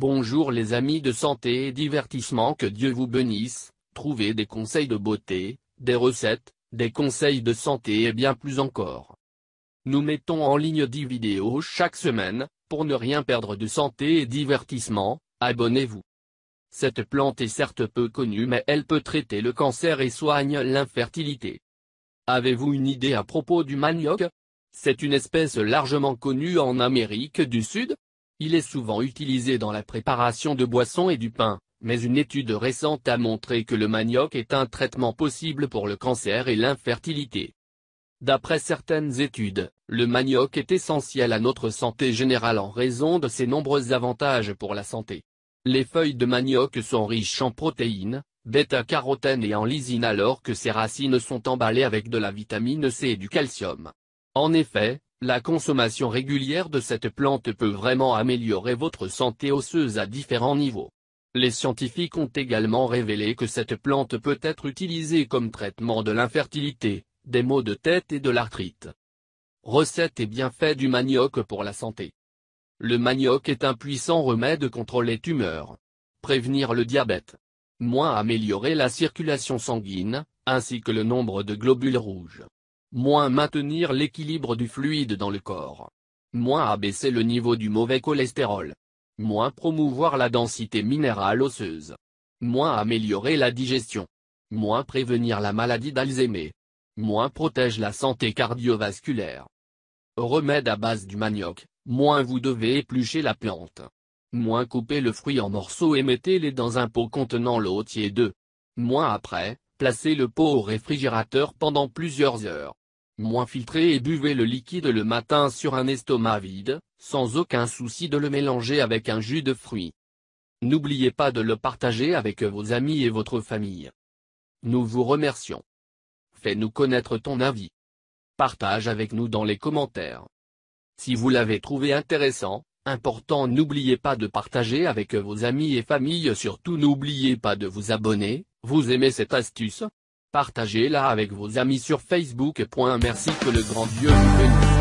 Bonjour les amis de santé et divertissement que Dieu vous bénisse, trouvez des conseils de beauté, des recettes, des conseils de santé et bien plus encore. Nous mettons en ligne 10 vidéos chaque semaine, pour ne rien perdre de santé et divertissement, abonnez-vous. Cette plante est certes peu connue mais elle peut traiter le cancer et soigne l'infertilité. Avez-vous une idée à propos du manioc C'est une espèce largement connue en Amérique du Sud, il est souvent utilisé dans la préparation de boissons et du pain, mais une étude récente a montré que le manioc est un traitement possible pour le cancer et l'infertilité. D'après certaines études, le manioc est essentiel à notre santé générale en raison de ses nombreux avantages pour la santé. Les feuilles de manioc sont riches en protéines, bêta-carotène et en lysine alors que ses racines sont emballées avec de la vitamine C et du calcium. En effet, la consommation régulière de cette plante peut vraiment améliorer votre santé osseuse à différents niveaux. Les scientifiques ont également révélé que cette plante peut être utilisée comme traitement de l'infertilité, des maux de tête et de l'arthrite. Recette et bienfaits du manioc pour la santé. Le manioc est un puissant remède contre les tumeurs. Prévenir le diabète. Moins améliorer la circulation sanguine, ainsi que le nombre de globules rouges moins maintenir l'équilibre du fluide dans le corps, moins abaisser le niveau du mauvais cholestérol, moins promouvoir la densité minérale osseuse, moins améliorer la digestion, moins prévenir la maladie d'Alzheimer, moins protège la santé cardiovasculaire. Remède à base du manioc, moins vous devez éplucher la plante. Moins couper le fruit en morceaux et mettez-les dans un pot contenant l'eau tiède. Moins après, placez le pot au réfrigérateur pendant plusieurs heures moins filtré et buvez le liquide le matin sur un estomac vide, sans aucun souci de le mélanger avec un jus de fruits. N'oubliez pas de le partager avec vos amis et votre famille. Nous vous remercions. Fais-nous connaître ton avis. Partage avec nous dans les commentaires. Si vous l'avez trouvé intéressant, important n'oubliez pas de partager avec vos amis et famille surtout n'oubliez pas de vous abonner, vous aimez cette astuce, partagez-la avec vos amis sur Facebook. Merci que le grand Dieu vous bénisse.